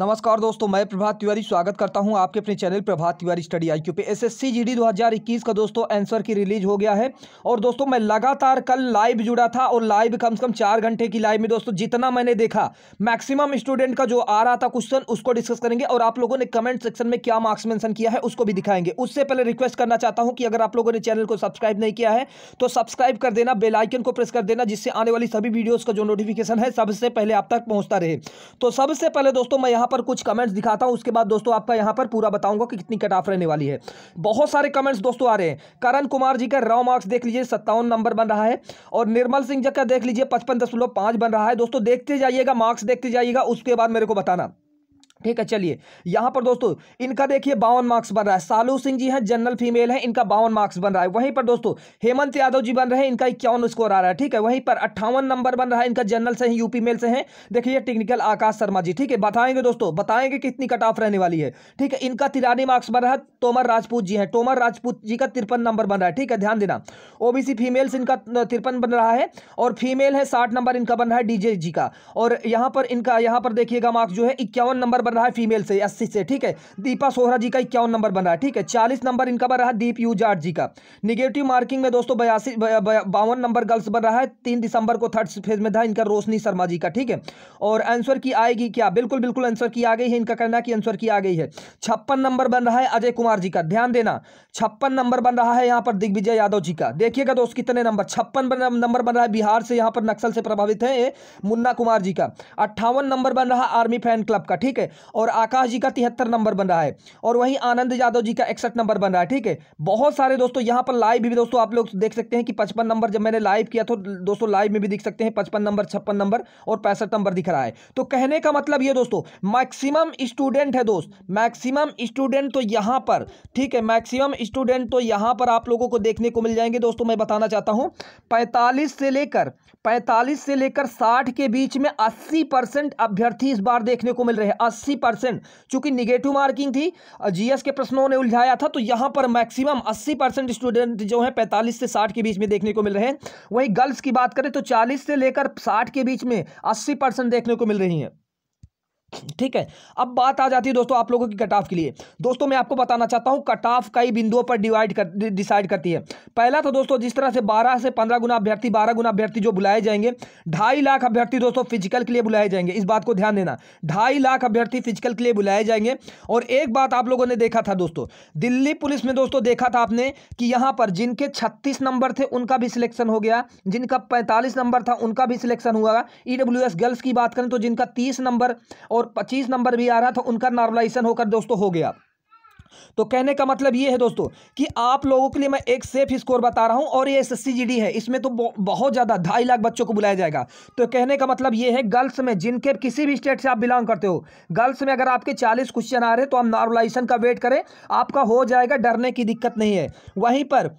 नमस्कार दोस्तों मैं प्रभात तिवारी स्वागत करता हूं आपके अपने channel Prabhat Tiwari study I Q पे एसएससी जीडी 2021 का दोस्तों आंसर की रिलीज हो गया है और दोस्तों मैं लगातार कल लाइव जुड़ा था और लाइव कम से कम चार घंटे की लाइव में दोस्तों जितना मैंने देखा मैक्सिमम स्टूडेंट का जो आ रहा था क्वेश्चन उसको डिस्कस करेंगे और आप लोगों ने कमेंट सेक्शन में क्या मार्क्स मैंशन किया है उसको भी दिखाएंगे उससे पहले रिक्वेस्ट करना चाहता हूँ कि अगर आप लोगों ने चैनल को सब्सक्राइब नहीं किया है तो सब्सक्राइब कर देना बेलाइकन को प्रेस कर देना जिससे आने वाली सभी वीडियोज़ का जो नोटिफिकेशन है सबसे पहले आप तक पहुँचता रहे तो सबसे पहले दोस्तों मैं पर कुछ कमेंट्स दिखाता हूँ उसके बाद दोस्तों आपका यहाँ पर पूरा बताऊंगा कि कितनी कट ऑफ रहने वाली है बहुत सारे कमेंट्स दोस्तों आ रहे हैं करण कुमार जी का रॉ मार्क्स देख लीजिए सत्तावन नंबर बन रहा है और निर्मल सिंह जी का देख लीजिए पचपन बन रहा है दोस्तों देखते जाइएगा मार्क्स देखते जाइएगा उसके बाद मेरे को बताना ठीक है चलिए यहाँ पर दोस्तों इनका देखिए बावन मार्क्स बन रहा है सालू सिंह जी हैं जनरल फीमेल है इनका बावन मार्क्स बन रहा है वहीं पर दोस्तों हेमंत यादव जी बन रहे हैं इनका इक्यावन स्कोर आ रहा है ठीक है वहीं पर अट्ठावन नंबर बन रहा है इनका जनरल से हैं यूपी मेल से है देखिए टेक्निकल आकाश शर्मा जी ठीक है बताएंगे दोस्तों बताएंगे कितनी कट ऑफ रहने वाली है ठीक है इनका तिरानी मार्क्स बन रहा है तोमर राजपूत जी है तोमर राजपूत जी का तिरपन नंबर बन रहा है ठीक है ध्यान देना ओबीसी फीमेल्स इनका तिरपन बन रहा है और फीमेल है साठ नंबर इनका बन रहा है डीजे जी का और यहाँ पर इनका यहाँ पर देखिएगा मार्क्स जो है इक्यावन नंबर बन रहा है फीमेल से अस्सी से ठीक है दीपा सोहरा जी का इक्यावन नंबर बन रहा है ठीक है चालीस नंबर इनका बन रहा है दीप यू जाट जी का निगेटिव मार्किंग में दोस्तों बयासी बावन नंबर गर्ल्स बन रहा है तीन दिसंबर को थर्ड फेज में था इनका रोशनी शर्मा जी का ठीक है और आंसर की आएगी क्या बिल्कुल बिल्कुल आंसर की आ गई है इनका कहना कि आंसर की आ गई है छप्पन नंबर बन रहा है अजय कुमार जी का ध्यान देना छप्पन नंबर बन रहा है यहाँ पर दिग्विजय यादव जी का देखिएगा दोस्त कितने नंबर छप्पन नंबर बन रहा है बिहार से यहाँ पर नक्सल से प्रभावित है मुन्ना कुमार जी का अट्ठावन नंबर बन रहा आर्मी फैन क्लब का ठीक है और आकाश जी का तिहत्तर नंबर बन रहा है और वहीं आनंद यादव जी का इकसठ नंबर बन रहा है ठीक है बहुत सारे दोस्तों यहाँ पर लाइव भी दोस्तों आप लोग देख सकते हैं कि पचपन नंबर जब मैंने लाइव किया तो दोस्तों लाइव में भी दिख सकते हैं पचपन नंबर छप्पन नंबर और पैंसठ नंबर दिख रहा है तो कहने का मतलब ये दोस्तों मैक्सिमम स्टूडेंट है दोस्त मैक्सिमम स्टूडेंट तो यहाँ पर ठीक है मैक्सिमम स्टूडेंट तो यहाँ पर आप लोगों को देखने को मिल जाएंगे दोस्तों मैं बताना चाहता हूँ पैंतालीस से लेकर पैंतालीस से लेकर साठ के बीच में अस्सी परसेंट अभ्यर्थी इस बार देखने को मिल रहे हैं अस्सी अस्सी परसेंट चूंकि निगेटिव मार्किंग थी जीएस के प्रश्नों ने उलझाया था तो यहाँ पर मैक्सिमम अस्सी परसेंट स्टूडेंट जो है पैंतालीस से साठ के बीच में देखने को मिल रहे हैं वहीं गर्ल्स की बात करें तो चालीस से लेकर साठ के बीच में अस्सी देखने को मिल रही हैं ठीक है अब बात आ जाती है दोस्तों आप लोगों की कट ऑफ के लिए दोस्तों मैं आपको बताना चाहता हूं कट ऑफ कई बिंदुओं पर डिवाइड कर डिसाइड करती है पहला तो दोस्तों जिस तरह से 12 से 15 गुना अभ्यर्थी 12 गुना अभ्यर्थी जो बुलाए जाएंगे ढाई लाख अभ्यर्थी दोस्तों फिजिकल के लिए बुलाए जाएंगे इस बात को ध्यान देना ढाई लाख अभ्यर्थी फिजिकल के लिए बुलाए जाएंगे और एक बात आप लोगों ने देखा था दोस्तों दिल्ली पुलिस में दोस्तों देखा था आपने कि यहाँ पर जिनके छत्तीस नंबर थे उनका भी सिलेक्शन हो गया जिनका पैंतालीस नंबर था उनका भी सिलेक्शन हुआ ई e गर्ल्स की बात करें तो जिनका तीस नंबर और पच्चीस नंबर भी आ रहा था उनका नॉर्मलाइजेशन होकर दोस्तों हो गया तो कहने का मतलब ये है दोस्तों कि आप लोगों के लिए मैं एक सेफ स्कोर बता रहा हूं और ये एस एस है इसमें तो बहुत ज़्यादा ढाई लाख बच्चों को बुलाया जाएगा तो कहने का मतलब ये है गर्ल्स में जिनके किसी भी स्टेट से आप बिलोंग करते हो गर्ल्स में अगर आपके चालीस क्वेश्चन आ रहे तो आप नॉर्मलाइजेशन का वेट करें आपका हो जाएगा डरने की दिक्कत नहीं है वहीं पर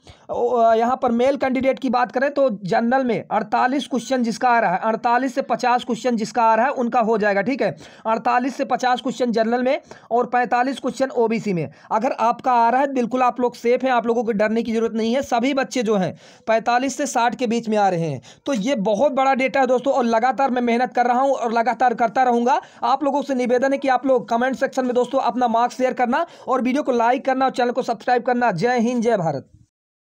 यहाँ पर मेल कैंडिडेट की बात करें तो जनरल में अड़तालीस क्वेश्चन जिसका आ रहा है अड़तालीस से पचास क्वेश्चन जिसका आ रहा है उनका हो जाएगा ठीक है अड़तालीस से पचास क्वेश्चन जनरल में और पैंतालीस क्वेश्चन ओ में अगर आपका आ रहा है बिल्कुल आप लोग सेफ हैं आप लोगों को डरने की ज़रूरत नहीं है सभी बच्चे जो हैं पैंतालीस से साठ के बीच में आ रहे हैं तो ये बहुत बड़ा डेटा है दोस्तों और लगातार मैं मेहनत कर रहा हूँ और लगातार करता रहूँगा आप लोगों से निवेदन है कि आप लोग कमेंट सेक्शन में दोस्तों अपना मार्क्स शेयर करना और वीडियो को लाइक करना और चैनल को सब्सक्राइब करना जय हिंद जय भारत